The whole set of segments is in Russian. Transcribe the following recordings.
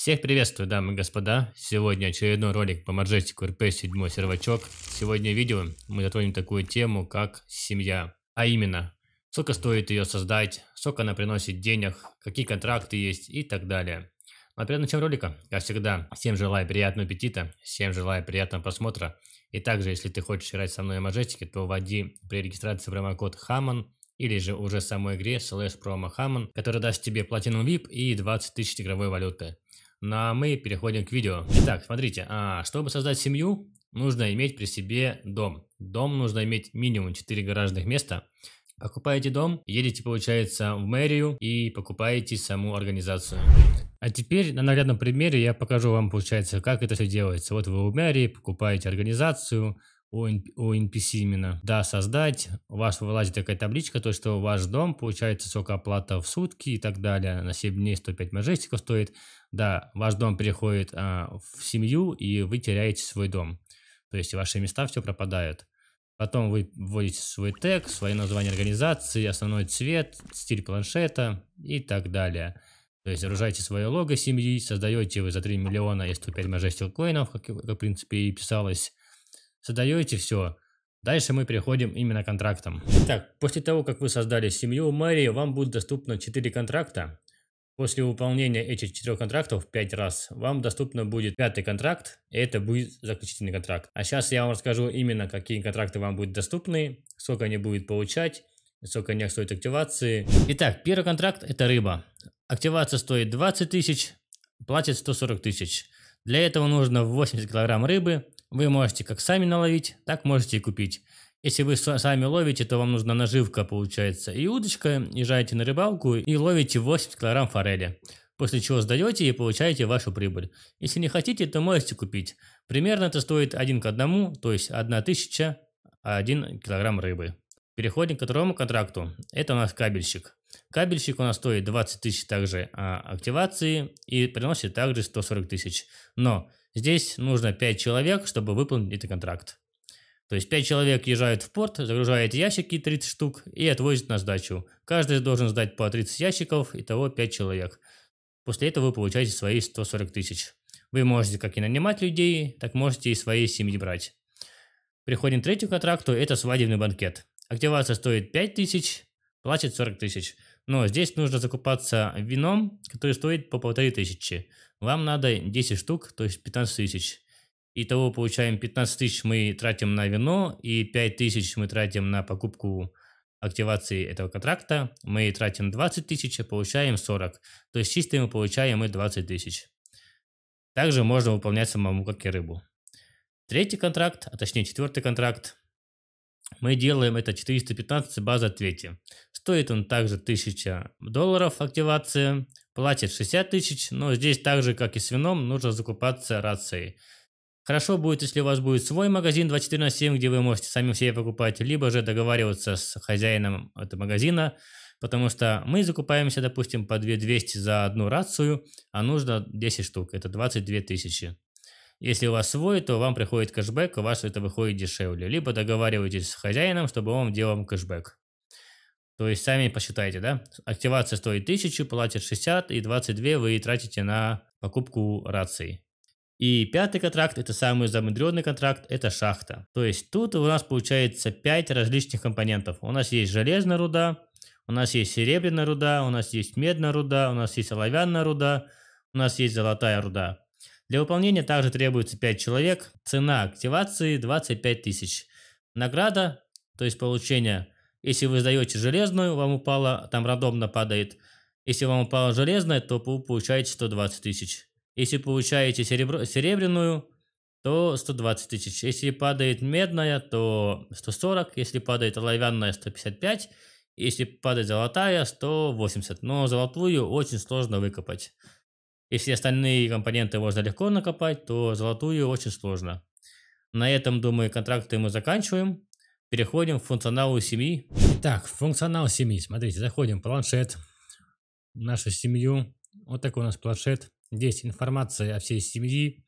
Всех приветствую, дамы и господа. Сегодня очередной ролик по Majestic рп 7 сервачок. Сегодня в видео мы затронем такую тему, как семья. А именно, сколько стоит ее создать, сколько она приносит денег, какие контракты есть и так далее. Но а перед началом ролика, как всегда, всем желаю приятного аппетита, всем желаю приятного просмотра. И также, если ты хочешь играть со мной в Majestic, то вводи при регистрации промокод Хаман или же уже в самой игре слэш промо Хаман, который даст тебе платину VIP и 20 тысяч игровой валюты. Ну а мы переходим к видео. Итак, смотрите, а, чтобы создать семью, нужно иметь при себе дом. Дом нужно иметь минимум 4 гаражных места. Покупаете дом, едете, получается, в мэрию и покупаете саму организацию. А теперь на наглядном примере я покажу вам, получается, как это все делается. Вот вы в мэрии покупаете организацию, у NPC именно. Да, создать, у вас вылазит такая табличка, то, что ваш дом, получается, сколько оплата в сутки и так далее, на 7 дней 105 мажестиков стоит. Да, ваш дом переходит а, в семью, и вы теряете свой дом. То есть ваши места все пропадают. Потом вы вводите свой тег, свое название организации, основной цвет, стиль планшета и так далее. То есть загружаете свое лого семьи, создаете вы за 3 миллиона и 105 мажестил коинов, как, как в принципе и писалось создаете все. Дальше мы переходим именно к контрактам. Итак, после того, как вы создали семью Мэри, вам будет доступно 4 контракта. После выполнения этих четырех контрактов 5 раз вам доступно будет пятый контракт, и это будет заключительный контракт. А сейчас я вам расскажу именно, какие контракты вам будут доступны, сколько они будут получать, сколько они стоит активации. Итак, первый контракт – это рыба. Активация стоит 20 тысяч, платит 140 тысяч. Для этого нужно 80 килограмм рыбы, вы можете как сами наловить, так можете и купить. Если вы сами ловите, то вам нужна наживка, получается, и удочка, езжаете на рыбалку и ловите 80 килограмм форели. После чего сдаете и получаете вашу прибыль. Если не хотите, то можете купить. Примерно это стоит один к одному, то есть тысяча 1001 килограмм рыбы. Переходим к второму контракту. Это у нас кабельщик. Кабельщик у нас стоит 20 тысяч также а, активации и приносит также 140 тысяч. Но Здесь нужно 5 человек, чтобы выполнить этот контракт. То есть 5 человек езжают в порт, загружают ящики 30 штук и отвозят на сдачу. Каждый должен сдать по 30 ящиков, итого 5 человек. После этого вы получаете свои 140 тысяч. Вы можете как и нанимать людей, так можете и своей семьи брать. Переходим к третьему контракту, это свадебный банкет. Активация стоит 5 тысяч, платит 40 тысяч. Но здесь нужно закупаться вином, которое стоит по полторы тысячи. Вам надо 10 штук, то есть 15 тысяч. Итого получаем 15 тысяч мы тратим на вино и 5 тысяч мы тратим на покупку активации этого контракта. Мы тратим 20 тысяч, а получаем 40. То есть чистые мы получаем мы 20 тысяч. Также можно выполнять самому, как и рыбу. Третий контракт, а точнее четвертый контракт – мы делаем это 415 база ответе. Стоит он также 1000 долларов активация платит 60 тысяч, но здесь так же, как и с вином, нужно закупаться рацией. Хорошо будет, если у вас будет свой магазин 24 на 7, где вы можете сами себе покупать, либо же договариваться с хозяином этого магазина, потому что мы закупаемся, допустим, по 2200 за одну рацию, а нужно 10 штук, это 22 тысячи. Если у вас свой, то вам приходит кэшбэк, у вас это выходит дешевле. Либо договаривайтесь с хозяином, чтобы он делал кэшбэк. То есть сами посчитайте, да? Активация стоит 1000, платит 60, и 22 вы тратите на покупку рации. И пятый контракт, это самый замудренный контракт, это шахта. То есть тут у нас получается 5 различных компонентов. У нас есть железная руда, у нас есть серебряная руда, у нас есть медная руда, у нас есть оловянная руда, у нас есть золотая руда. Для выполнения также требуется 5 человек. Цена активации 25 тысяч. Награда, то есть получение, если вы сдаете железную, вам упало, там рандомно падает. Если вам упала железная, то вы получаете 120 тысяч. Если получаете серебро, серебряную, то 120 тысяч. Если падает медная, то 140. Если падает оловянная, 155. Если падает золотая, 180. Но золотую очень сложно выкопать. Если остальные компоненты можно легко накопать, то золотую очень сложно. На этом, думаю, контракты мы заканчиваем. Переходим в функционал семьи. Так, функционал семьи. Смотрите, заходим в планшет, нашу семью. Вот такой у нас планшет. Здесь информация о всей семье,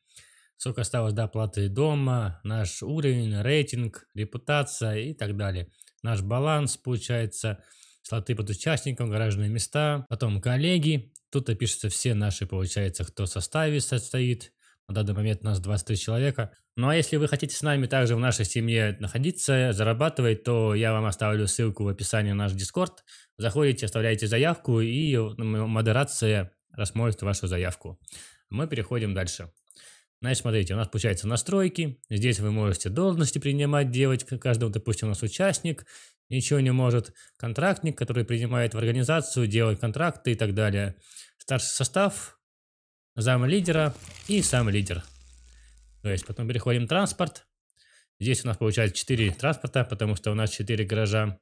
сколько осталось до оплаты дома, наш уровень, рейтинг, репутация и так далее. Наш баланс, получается, слоты под участником, гаражные места, потом коллеги. Тут опишутся все наши, получается, кто в составе состоит. На данный момент у нас 23 человека. Ну а если вы хотите с нами также в нашей семье находиться, зарабатывать, то я вам оставлю ссылку в описании на наш Дискорд. Заходите, оставляете заявку, и ну, модерация рассмотрит вашу заявку. Мы переходим дальше. Значит, смотрите, у нас получается настройки. Здесь вы можете должности принимать, делать. каждого допустим, у нас участник ничего не может. Контрактник, который принимает в организацию, делает контракты и так далее. Старший состав, зам лидера и сам лидер. То есть потом переходим в транспорт. Здесь у нас получается 4 транспорта, потому что у нас 4 гаража.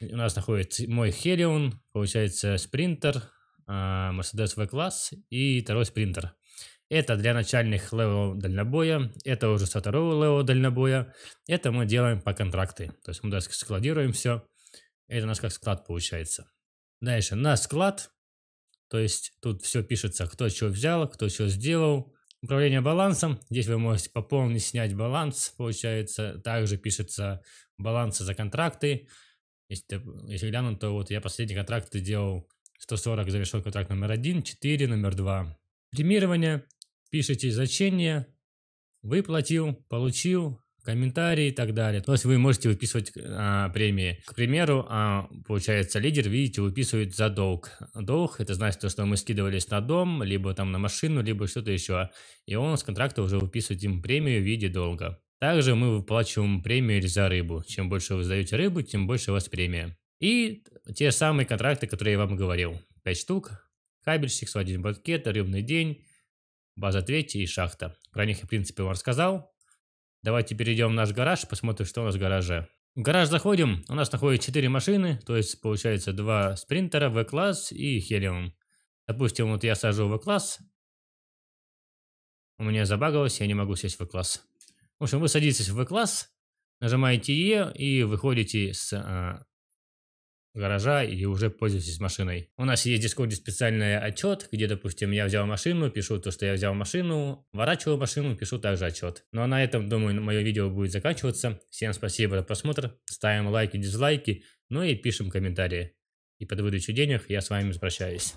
У нас находится мой Хелион, получается спринтер, а, Mercedes V-класс и второй спринтер. Это для начальных левел дальнобоя, это уже со второго левела дальнобоя. Это мы делаем по контракты. То есть мы даже складируем все. Это у нас как склад получается. Дальше, на склад. То есть тут все пишется, кто что взял, кто что сделал. Управление балансом. Здесь вы можете пополнить, снять баланс, получается. Также пишется балансы за контракты. Если, если глянуть, то вот я последний контракт делал 140, завершил контракт номер 1, 4, номер 2. Премирование пишете значение, выплатил, получил, комментарии и так далее. То есть вы можете выписывать а, премии. К примеру, а, получается, лидер, видите, выписывает за долг. Долг – это значит то, что мы скидывались на дом, либо там на машину, либо что-то еще. И он с контракта уже выписывает им премию в виде долга. Также мы выплачиваем премию за рыбу. Чем больше вы сдаете рыбу, тем больше у вас премия. И те самые контракты, которые я вам говорил. 5 штук. Кабельщик, свадебный банкет, рыбный день, база третья и шахта. Про них, в принципе, вам рассказал. Давайте перейдем в наш гараж, посмотрим, что у нас в гараже. В гараж заходим, у нас находится 4 машины, то есть получается 2 спринтера, В-класс и Helium. Допустим, вот я сажу В-класс, у меня забагалось, я не могу сесть в В-класс. В общем, вы садитесь в В-класс, нажимаете Е e и выходите с а, гаража и уже пользуйтесь машиной. У нас есть в Discord специальный отчет, где, допустим, я взял машину, пишу то, что я взял машину, ворачиваю машину, пишу также отчет. Ну а на этом, думаю, мое видео будет заканчиваться. Всем спасибо за просмотр, ставим лайки, дизлайки, ну и пишем комментарии. И под выдачу денег я с вами прощаюсь.